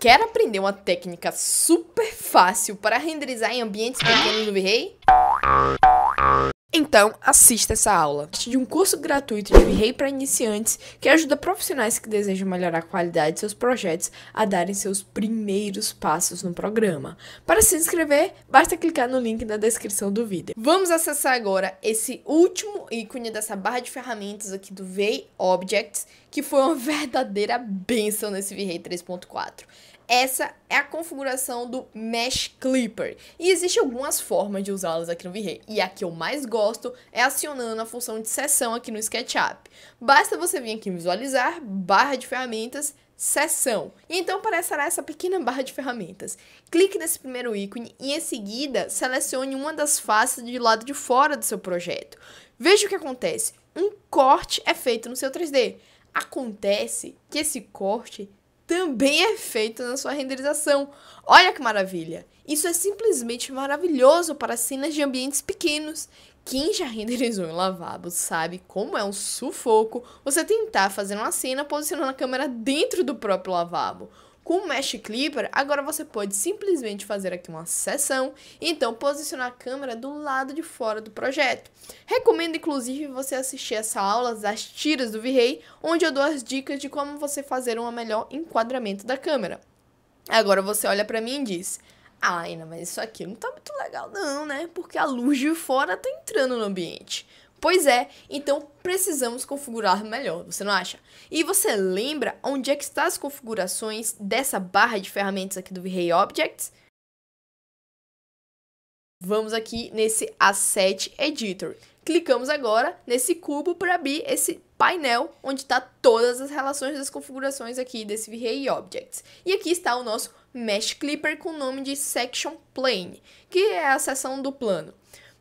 Quer aprender uma técnica super fácil para renderizar em ambientes pequenos no V-Ray? Então, assista essa aula. De um curso gratuito de Rei para iniciantes que ajuda profissionais que desejam melhorar a qualidade de seus projetos a darem seus primeiros passos no programa. Para se inscrever, basta clicar no link na descrição do vídeo. Vamos acessar agora esse último ícone dessa barra de ferramentas aqui do V-Ray Objects, que foi uma verdadeira benção nesse V-Ray 3.4 essa é a configuração do Mesh Clipper. E existem algumas formas de usá-las aqui no V-Ray. E a que eu mais gosto é acionando a função de sessão aqui no SketchUp. Basta você vir aqui em visualizar, barra de ferramentas, sessão. E então aparecerá essa pequena barra de ferramentas. Clique nesse primeiro ícone e em seguida selecione uma das faces de lado de fora do seu projeto. Veja o que acontece. Um corte é feito no seu 3D. Acontece que esse corte também é feito na sua renderização. Olha que maravilha! Isso é simplesmente maravilhoso para cenas de ambientes pequenos. Quem já renderizou em lavabo sabe como é um sufoco você tentar fazer uma cena posicionando a câmera dentro do próprio lavabo. Com o Mesh Clipper, agora você pode simplesmente fazer aqui uma sessão e então posicionar a câmera do lado de fora do projeto. Recomendo inclusive você assistir essa aula das tiras do V-Ray, onde eu dou as dicas de como você fazer um melhor enquadramento da câmera. Agora você olha para mim e diz: "Ah, Ina, mas isso aqui não tá muito legal não, né? Porque a luz de fora tá entrando no ambiente." Pois é, então precisamos configurar melhor, você não acha? E você lembra onde é que está as configurações dessa barra de ferramentas aqui do ray Objects? Vamos aqui nesse Asset Editor. Clicamos agora nesse cubo para abrir esse painel onde está todas as relações das configurações aqui desse ray Objects. E aqui está o nosso Mesh Clipper com o nome de Section Plane, que é a seção do plano.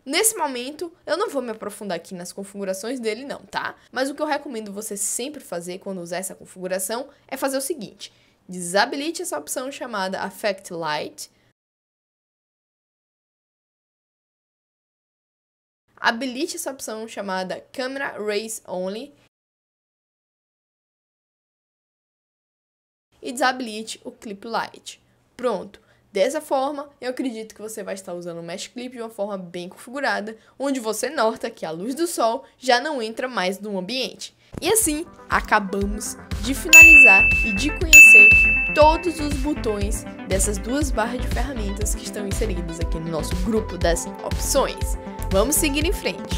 Nesse momento, eu não vou me aprofundar aqui nas configurações dele não, tá? Mas o que eu recomendo você sempre fazer quando usar essa configuração é fazer o seguinte, desabilite essa opção chamada Affect Light, habilite essa opção chamada Camera Race Only e desabilite o Clip Light. Pronto! Dessa forma, eu acredito que você vai estar usando o Mesh Clip de uma forma bem configurada, onde você nota que a luz do sol já não entra mais no ambiente. E assim, acabamos de finalizar e de conhecer todos os botões dessas duas barras de ferramentas que estão inseridas aqui no nosso grupo das opções. Vamos seguir em frente.